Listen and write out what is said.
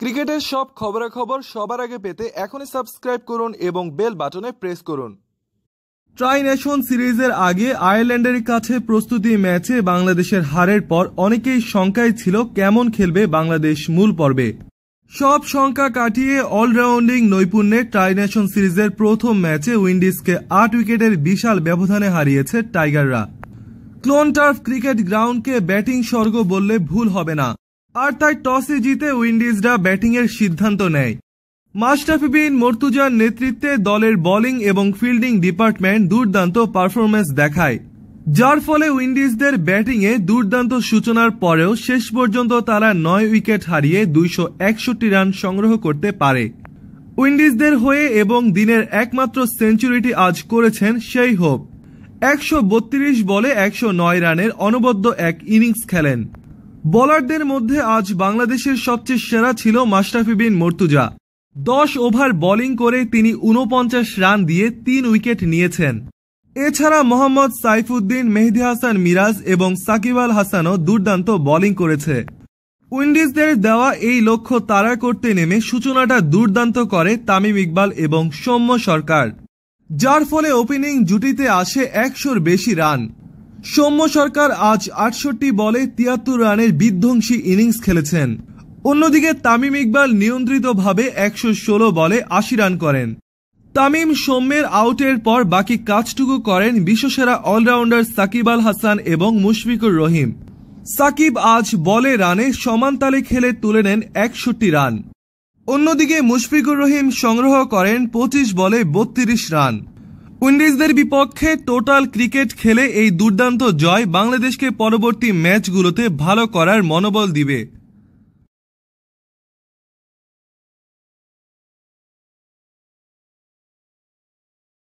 ক্রিকেটের সব খবরাখবর সবার আগে পেতে এখনই সাবস্ক্রাইব করুন এবং বেল বাটনে প্রেস করুন ট্রাই নেশন সিরিজের আগে আয়ারল্যান্ডের কাছে প্রস্তুতি ম্যাচে বাংলাদেশের হারের পর অনেকেই শঙ্কায় ছিল কেমন খেলবে বাংলাদেশ মূল পর্বে সব শঙ্কা কাটিয়ে অলরাউন্ডিং নৈপুণ্যে ট্রাই নেশন সিরিজের প্রথম ম্যাচে উইন্ডিজকে আট উইকেটের বিশাল ব্যবধানে হারিয়েছে টাইগাররা ক্লোন টার্ফ ক্রিকেট গ্রাউন্ডকে ব্যাটিং স্বর্গ বললে ভুল হবে না আর তাই টসে জিতে উইন্ডিজরা ব্যাটিংয়ের সিদ্ধান্ত নেয় মাস্টাফি বিন মর্তুজার নেতৃত্বে দলের বোলিং এবং ফিল্ডিং ডিপার্টমেন্ট দুর্দান্ত পারফরমেন্স দেখায় যার ফলে উইন্ডিজদের ব্যাটিংয়ে দুর্দান্ত সূচনার পরেও শেষ পর্যন্ত তারা নয় উইকেট হারিয়ে দুইশো রান সংগ্রহ করতে পারে উইন্ডিজদের হয়ে এবং দিনের একমাত্র সেঞ্চুরিটি আজ করেছেন সেই হোপ একশো বলে একশো রানের অনবদ্য এক ইনিংস খেলেন বোলারদের মধ্যে আজ বাংলাদেশের সবচেয়ে সেরা ছিল মাশরাফি বিন মর্তুজা দশ ওভার বোলিং করে তিনি উনপঞ্চাশ রান দিয়ে তিন উইকেট নিয়েছেন এছাড়া মোহাম্মদ সাইফুদ্দিন মেহেদি হাসান মিরাজ এবং সাকিব আল হাসানও দুর্দান্ত বোলিং করেছে উইন্ডিজদের দেওয়া এই লক্ষ্য তাড়া করতে নেমে সূচনাটা দুর্দান্ত করে তামিম ইকবাল এবং সৌম্য সরকার যার ফলে ওপেনিং জুটিতে আসে একশোর বেশি রান সৌম্য সরকার আজ আটষট্টি বলে তিয়াত্তর রানের বিধ্বংসী ইনিংস খেলেছেন অন্যদিকে তামিম ইকবাল নিয়ন্ত্রিতভাবে একশো ষোলো বলে আশি রান করেন তামিম সৌম্যের আউটের পর বাকি কাজটুকু করেন বিশ্বসেরা অলরাউন্ডার সাকিব আল হাসান এবং মুশফিকুর রহিম সাকিব আজ বলে রানে সমানতালে খেলে তুলে নেন একষট্টি রান অন্যদিকে মুশফিকুর রহিম সংগ্রহ করেন পঁচিশ বলে বত্রিশ রান উইন্ডিজদের বিপক্ষে টোটাল ক্রিকেট খেলে এই দুর্দান্ত জয় বাংলাদেশকে পরবর্তী ম্যাচগুলোতে ভালো করার মনোবল দিবে